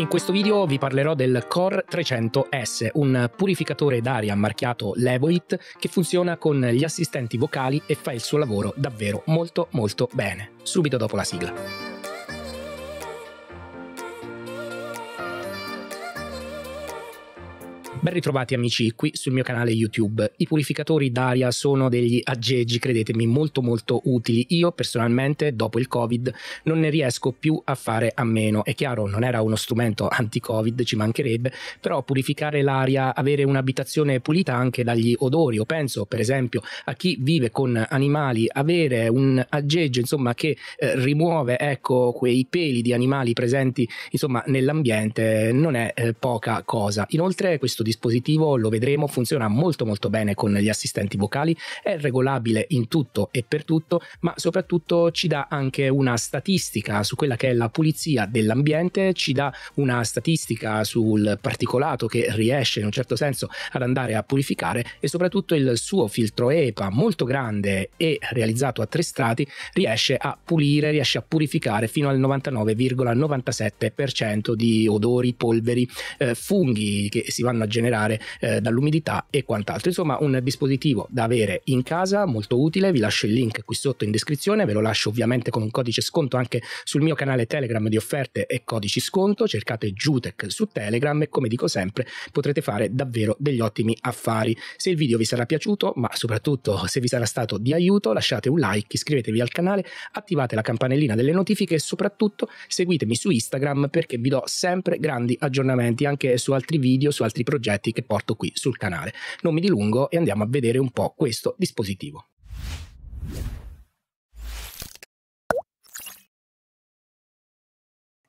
In questo video vi parlerò del Core 300S, un purificatore d'aria marchiato Levoit che funziona con gli assistenti vocali e fa il suo lavoro davvero molto molto bene. Subito dopo la sigla. Ben ritrovati amici qui sul mio canale YouTube. I purificatori d'aria sono degli aggeggi, credetemi, molto molto utili. Io personalmente dopo il Covid non ne riesco più a fare a meno. È chiaro, non era uno strumento anti-Covid, ci mancherebbe, però purificare l'aria, avere un'abitazione pulita anche dagli odori, o penso per esempio a chi vive con animali, avere un aggeggio, insomma, che eh, rimuove ecco quei peli di animali presenti, insomma, nell'ambiente non è eh, poca cosa. Inoltre questo dispositivo lo vedremo, funziona molto molto bene con gli assistenti vocali, è regolabile in tutto e per tutto, ma soprattutto ci dà anche una statistica su quella che è la pulizia dell'ambiente, ci dà una statistica sul particolato che riesce in un certo senso ad andare a purificare e soprattutto il suo filtro EPA molto grande e realizzato a tre strati riesce a pulire, riesce a purificare fino al 99,97% di odori, polveri, eh, funghi che si vanno a generare generare eh, dall'umidità e quant'altro. Insomma, un dispositivo da avere in casa molto utile. Vi lascio il link qui sotto in descrizione, ve lo lascio ovviamente con un codice sconto anche sul mio canale Telegram di offerte e codici sconto. Cercate Jutec su Telegram e come dico sempre potrete fare davvero degli ottimi affari. Se il video vi sarà piaciuto, ma soprattutto se vi sarà stato di aiuto, lasciate un like, iscrivetevi al canale, attivate la campanellina delle notifiche e soprattutto seguitemi su Instagram perché vi do sempre grandi aggiornamenti anche su altri video, su altri progetti oggetti che porto qui sul canale. Non mi dilungo e andiamo a vedere un po' questo dispositivo.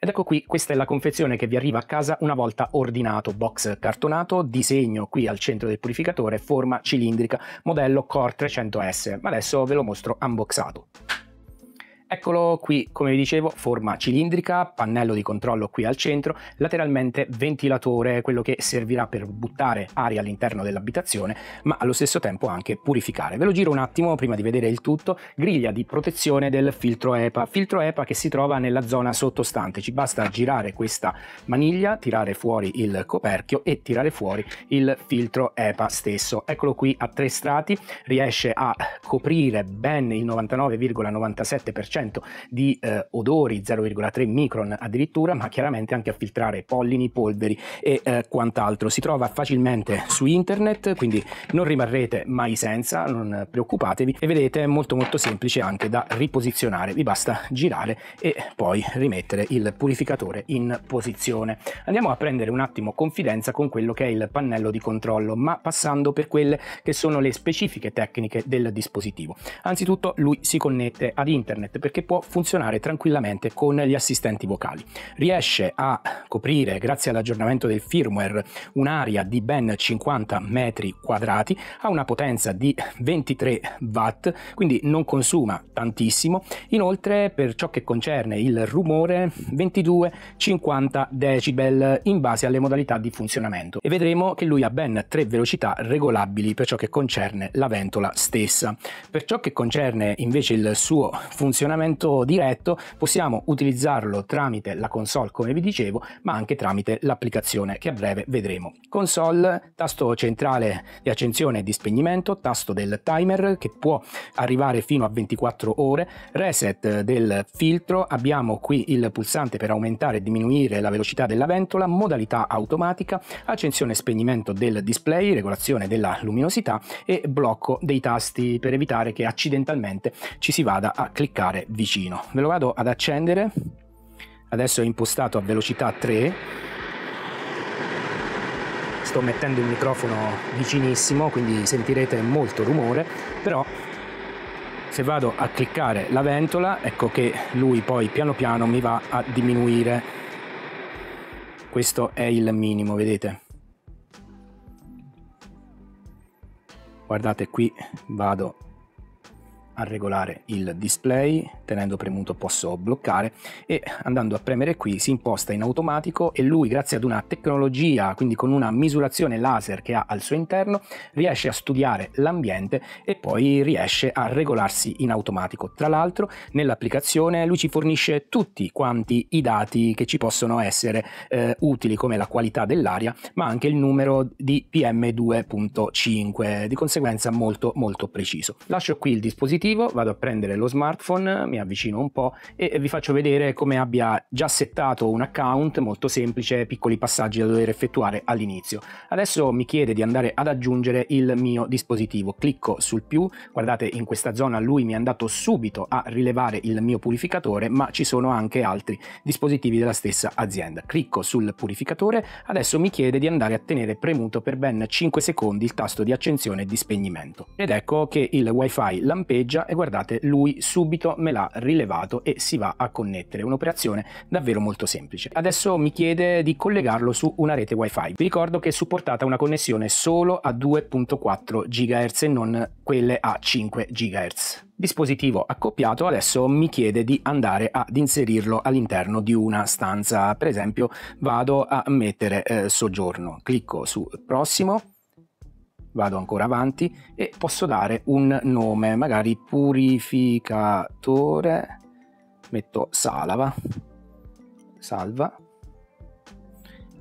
Ed ecco qui, questa è la confezione che vi arriva a casa una volta ordinato, box cartonato, disegno qui al centro del purificatore, forma cilindrica, modello Core 300S. Ma adesso ve lo mostro unboxato. Eccolo qui, come vi dicevo, forma cilindrica, pannello di controllo qui al centro, lateralmente ventilatore, quello che servirà per buttare aria all'interno dell'abitazione, ma allo stesso tempo anche purificare. Ve lo giro un attimo prima di vedere il tutto, griglia di protezione del filtro EPA, filtro EPA che si trova nella zona sottostante, ci basta girare questa maniglia, tirare fuori il coperchio e tirare fuori il filtro EPA stesso. Eccolo qui a tre strati, riesce a coprire ben il 99,97% 10% di eh, odori, 0,3 micron addirittura, ma chiaramente anche a filtrare pollini, polveri e eh, quant'altro. Si trova facilmente su internet, quindi non rimarrete mai senza, non preoccupatevi e vedete è molto molto semplice anche da riposizionare, vi basta girare e poi rimettere il purificatore in posizione. Andiamo a prendere un attimo confidenza con quello che è il pannello di controllo, ma passando per quelle che sono le specifiche tecniche del dispositivo. Anzitutto lui si connette ad internet, per perché può funzionare tranquillamente con gli assistenti vocali. Riesce a coprire, grazie all'aggiornamento del firmware, un'area di ben 50 metri quadrati, ha una potenza di 23 watt, quindi non consuma tantissimo. Inoltre, per ciò che concerne il rumore, 22-50 decibel in base alle modalità di funzionamento. E vedremo che lui ha ben tre velocità regolabili per ciò che concerne la ventola stessa. Per ciò che concerne invece il suo funzionamento, collegamento diretto possiamo utilizzarlo tramite la console come vi dicevo ma anche tramite l'applicazione che a breve vedremo console tasto centrale di accensione e di spegnimento tasto del timer che può arrivare fino a 24 ore reset del filtro abbiamo qui il pulsante per aumentare e diminuire la velocità della ventola modalità automatica accensione e spegnimento del display regolazione della luminosità e blocco dei tasti per evitare che accidentalmente ci si vada a cliccare vicino. Ve lo vado ad accendere, adesso è impostato a velocità 3, sto mettendo il microfono vicinissimo, quindi sentirete molto rumore, però se vado a cliccare la ventola ecco che lui poi piano piano mi va a diminuire questo è il minimo vedete guardate qui vado a regolare il display, tenendo premuto posso bloccare e andando a premere qui si imposta in automatico e lui grazie ad una tecnologia, quindi con una misurazione laser che ha al suo interno, riesce a studiare l'ambiente e poi riesce a regolarsi in automatico. Tra l'altro nell'applicazione lui ci fornisce tutti quanti i dati che ci possono essere eh, utili come la qualità dell'aria, ma anche il numero di PM2.5, di conseguenza molto molto preciso. Lascio qui il dispositivo dispositivo, vado a prendere lo smartphone, mi avvicino un po' e vi faccio vedere come abbia già settato un account molto semplice, piccoli passaggi da dover effettuare all'inizio. Adesso mi chiede di andare ad aggiungere il mio dispositivo, clicco sul più, guardate in questa zona lui mi è andato subito a rilevare il mio purificatore, ma ci sono anche altri dispositivi della stessa azienda. Clicco sul purificatore, adesso mi chiede di andare a tenere premuto per ben 5 secondi il tasto di accensione e di spegnimento. Ed ecco che il wifi lampeggia ondeggia e guardate lui subito me l'ha rilevato e si va a connettere, un'operazione davvero molto semplice. Adesso mi chiede di collegarlo su una rete wifi, vi ricordo che è supportata una connessione solo a 2.4 GHz e non quelle a 5 GHz dispositivo accoppiato adesso mi chiede di andare ad inserirlo all'interno di una stanza per esempio vado a mettere eh, soggiorno clicco su prossimo vado ancora avanti e posso dare un nome, magari purificatore, metto salava, salva,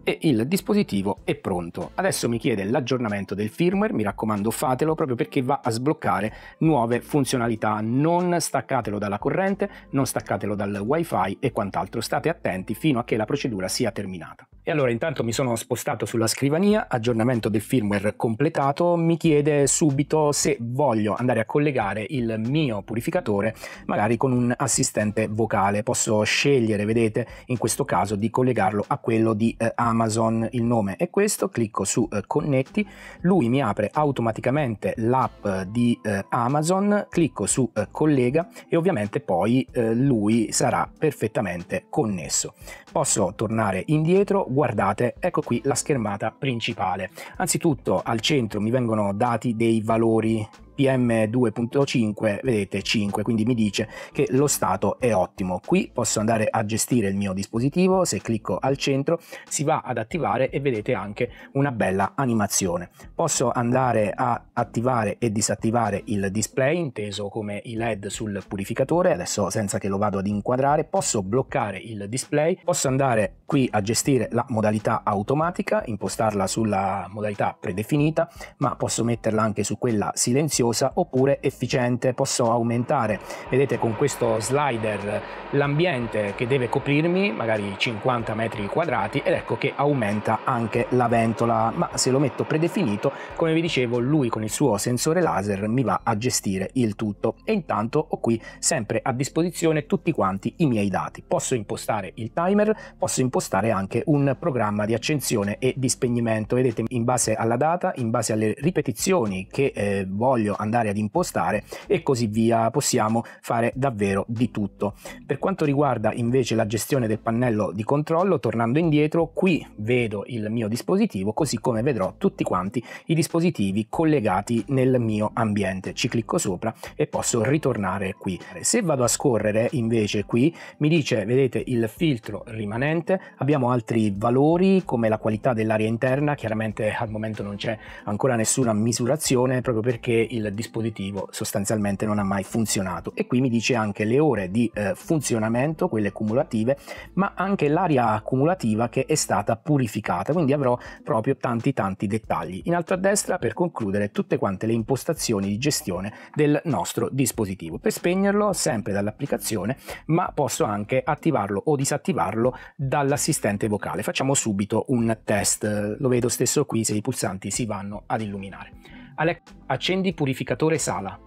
e il dispositivo è pronto. Adesso mi chiede l'aggiornamento del firmware, mi raccomando fatelo proprio perché va a sbloccare nuove funzionalità, non staccatelo dalla corrente, non staccatelo dal wifi e quant'altro, state attenti fino a che la procedura sia terminata. E allora intanto mi sono spostato sulla scrivania, aggiornamento del firmware completato, mi chiede subito se voglio andare a collegare il mio purificatore magari con un assistente vocale, posso scegliere, vedete, in questo caso di collegarlo a quello di eh, Amazon Amazon, il nome è questo, clicco su eh, connetti, lui mi apre automaticamente l'app eh, di eh, Amazon, clicco su eh, collega e ovviamente poi eh, lui sarà perfettamente connesso. Posso tornare indietro, guardate, ecco qui la schermata principale. Anzitutto al centro mi vengono dati dei valori PM 2.5 vedete 5 quindi mi dice che lo stato è ottimo qui posso andare a gestire il mio dispositivo se clicco al centro si va ad attivare e vedete anche una bella animazione posso andare a attivare e disattivare il display inteso come i led sul purificatore adesso senza che lo vado ad inquadrare posso bloccare il display posso andare qui a gestire la modalità automatica impostarla sulla modalità predefinita ma posso metterla anche su quella silenziosa noiosa oppure efficiente, posso aumentare. Vedete con questo slider l'ambiente che deve coprirmi, magari 50 metri quadrati, ed ecco che aumenta anche la ventola, ma se lo metto predefinito, come vi dicevo, lui con il suo sensore laser mi va a gestire il tutto e intanto ho qui sempre a disposizione tutti quanti i miei dati. Posso impostare il timer, posso impostare anche un programma di accensione e di spegnimento, vedete in base alla data, in base alle ripetizioni che eh, voglio andare ad impostare e così via. Possiamo fare davvero di tutto. Per quanto riguarda invece la gestione del pannello di controllo, tornando indietro, qui vedo il mio dispositivo così come vedrò tutti quanti i dispositivi collegati nel mio ambiente. Ci clicco sopra e posso ritornare qui. Se vado a scorrere invece qui mi dice vedete il filtro rimanente, abbiamo altri valori come la qualità dell'aria interna, chiaramente al momento non c'è ancora nessuna misurazione proprio perché il il dispositivo sostanzialmente non ha mai funzionato e qui mi dice anche le ore di eh, funzionamento, quelle cumulative, ma anche l'aria accumulativa che è stata purificata, quindi avrò proprio tanti tanti dettagli. In alto a destra per concludere tutte quante le impostazioni di gestione del nostro dispositivo. Per spegnerlo sempre dall'applicazione, ma posso anche attivarlo o disattivarlo dall'assistente vocale. Facciamo subito un test, lo vedo stesso qui se i pulsanti si vanno ad illuminare. Alex, accendi purificatore sala.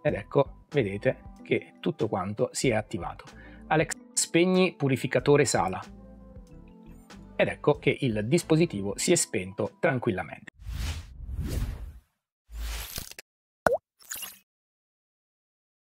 Ed ecco, vedete che tutto quanto si è attivato. Alex, spegni purificatore sala. Ed ecco che il dispositivo si è spento tranquillamente.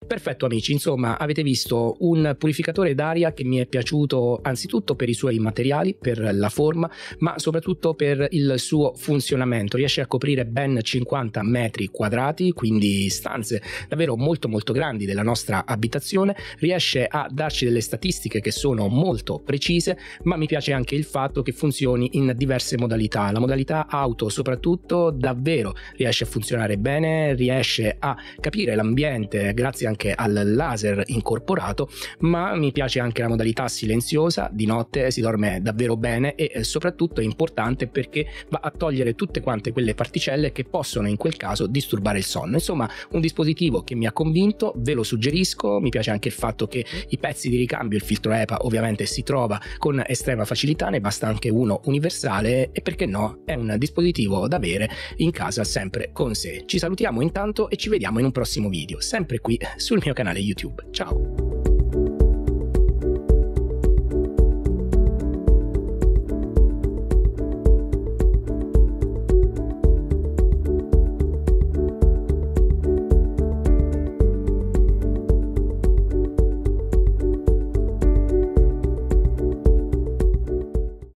Perfetto amici, insomma avete visto un purificatore d'aria che mi è piaciuto anzitutto per i suoi materiali, per la forma, ma soprattutto per il suo funzionamento. Riesce a coprire ben 50 metri quadrati, quindi stanze davvero molto molto grandi della nostra abitazione, riesce a darci delle statistiche che sono molto precise, ma mi piace anche il fatto che funzioni in diverse modalità. La modalità auto soprattutto davvero riesce a funzionare bene, riesce a capire l'ambiente grazie anche anche al laser incorporato, ma mi piace anche la modalità silenziosa, di notte si dorme davvero bene e eh, soprattutto è importante perché va a togliere tutte quante quelle particelle che possono in quel caso disturbare il sonno. Insomma, un dispositivo che mi ha convinto, ve lo suggerisco, mi piace anche il fatto che i pezzi di ricambio, il filtro EPA ovviamente si trova con estrema facilità, ne basta anche uno universale e perché no, è un dispositivo da avere in casa sempre con sé. Ci salutiamo intanto e ci vediamo in un prossimo video, sempre qui sul mio canale YouTube. Ciao!